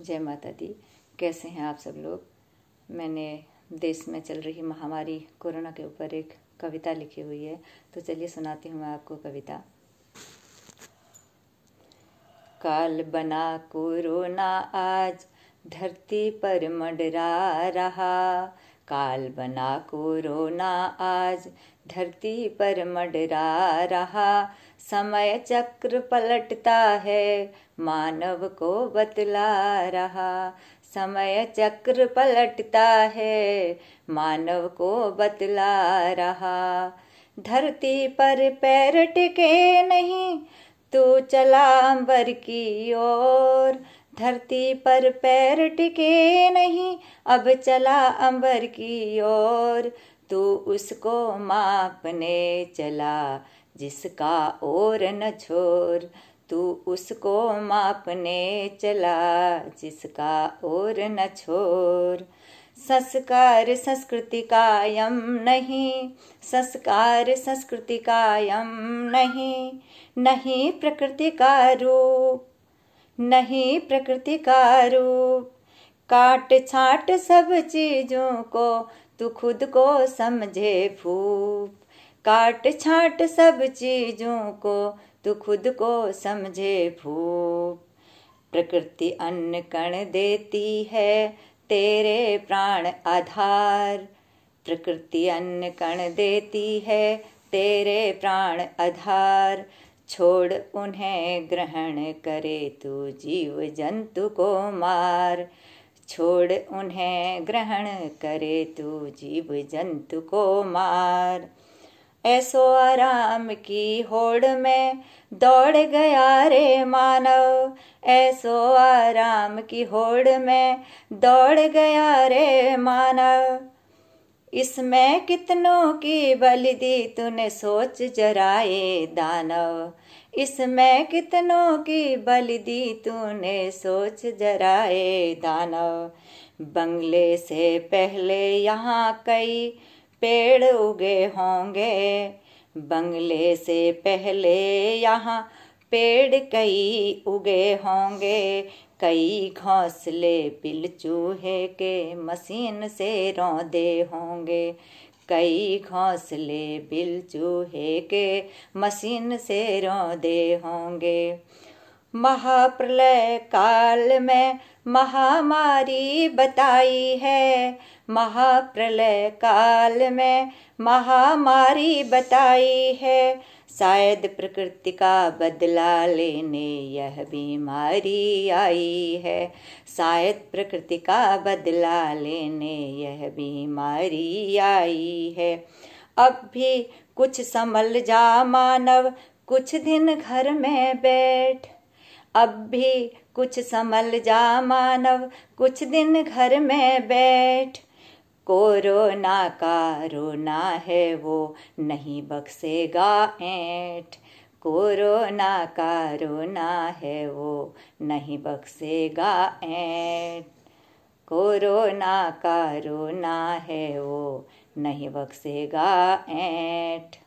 जय माता दी कैसे हैं आप सब लोग मैंने देश में चल रही महामारी कोरोना के ऊपर एक कविता लिखी हुई है तो चलिए सुनाती हूँ मैं आपको कविता काल बना कोरोना आज धरती पर मंडरा रहा काल बना को रोना आज धरती पर मडरा रहा समय चक्र पलटता है मानव को बतला रहा समय चक्र पलटता है मानव को बतला रहा धरती पर पैर टिके नहीं तो चला अंबर की ओर धरती पर पैर टिके नहीं अब चला अंबर की ओर तू उसको मापने चला जिसका और न छोर तू उसको मापने चला जिसका और न छोर संस्कार संस्कृति कायम नहीं संस्कार संस्कृति कायम नहीं नहीं प्रकृति का रूप नहीं प्रकृति का रूप काट छाट सब चीजों को तू खुद को समझे फूप काट छाट सब चीजों को तू खुद को समझे फूप प्रकृति अन्न कण देती है तेरे प्राण आधार प्रकृति अन्न कण देती है तेरे प्राण आधार छोड़ उन्हें ग्रहण करे तू जीव जंतु को मार छोड़ उन्हें ग्रहण करे तू जीव जंतु को मार ऐसो आराम की होड़ में दौड़ गया रे मानव ऐसो आराम की होड़ में दौड़ गया रे मानव इसमें कितनों की बलि दी तूने सोच जराए दानव इसमें कितनों की बलि दी तूने सोच जराए दानव बंगले से पहले यहाँ कई पेड़ उगे होंगे बंगले से पहले यहाँ पेड़ कई उगे होंगे कई घोंसले बिल चूहे के मशीन से रौदे होंगे कई घोंसले बिल चूहे के मशीन से रौदे होंगे महाप्रलय काल में महामारी बताई है महाप्रलय काल में महामारी बताई है शायद प्रकृति का बदला लेने यह बीमारी आई है शायद प्रकृति का बदला लेने यह बीमारी आई है अब भी कुछ संभल जा मानव कुछ दिन घर में बैठ अब भी कुछ संभल जा मानव कुछ दिन घर में बैठ कोरोना का रोना है वो नहीं बक्सेगा ऐंठ कोरोना का रोना है वो नहीं बक्सेगा ऐंठ कोरोना का रोना है वो नहीं बक्सेगा ऐठ